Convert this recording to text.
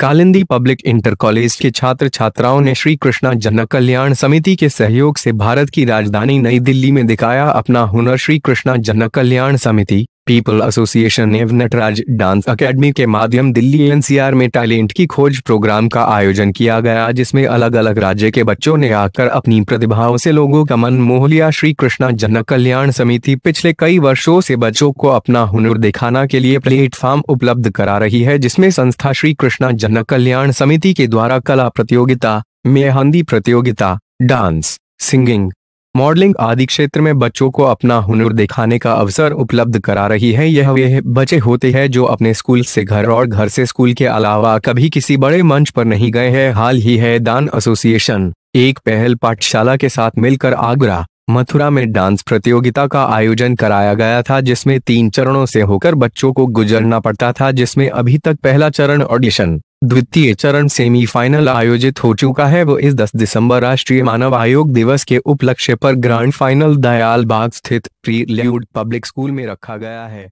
Kalindi public inter college के छात्र छात्राओं ने श्री कृष्णा जन कल्याण समिति के सहयोग से भारत की राजधानी नई दिल्ली में दिखाया अपना हुनर श्री कृष्णा जन कल्याण समिति पीपल एसोसिएशन एवं नटराज डांस एकेडमी के माध्यम दिल्ली एनसीआर में टैलेंट की खोज प्रोग्राम का आयोजन किया गया जिसमें अलग अलग राज्य के बच्चों ने आकर अपनी प्रतिभाओं से लोगों का मन मोह लिया श्री कृष्णा जन कल्याण समिति पिछले कई वर्षों से बच्चों को अपना हुनर दिखाना के लिए प्लेटफॉर्म उपलब्ध करा रही है जिसमे संस्था श्री कृष्णा जन कल्याण समिति के द्वारा कला प्रतियोगिता मेहंदी प्रतियोगिता डांस सिंगिंग मॉडलिंग आदि क्षेत्र में बच्चों को अपना हुनर दिखाने का अवसर उपलब्ध करा रही है यह वे बच्चे होते हैं जो अपने स्कूल से घर और घर से स्कूल के अलावा कभी किसी बड़े मंच पर नहीं गए हैं हाल ही है दान एसोसिएशन एक पहल पाठशाला के साथ मिलकर आगरा मथुरा में डांस प्रतियोगिता का आयोजन कराया गया था जिसमें तीन चरणों से होकर बच्चों को गुजरना पड़ता था जिसमें अभी तक पहला चरण ऑडिशन द्वितीय चरण सेमीफाइनल आयोजित हो चुका है वो इस 10 दिसंबर राष्ट्रीय मानव आयोग दिवस के उपलक्ष्य पर ग्रांड फाइनल दयाल बाग स्थित प्री पब्लिक स्कूल में रखा गया है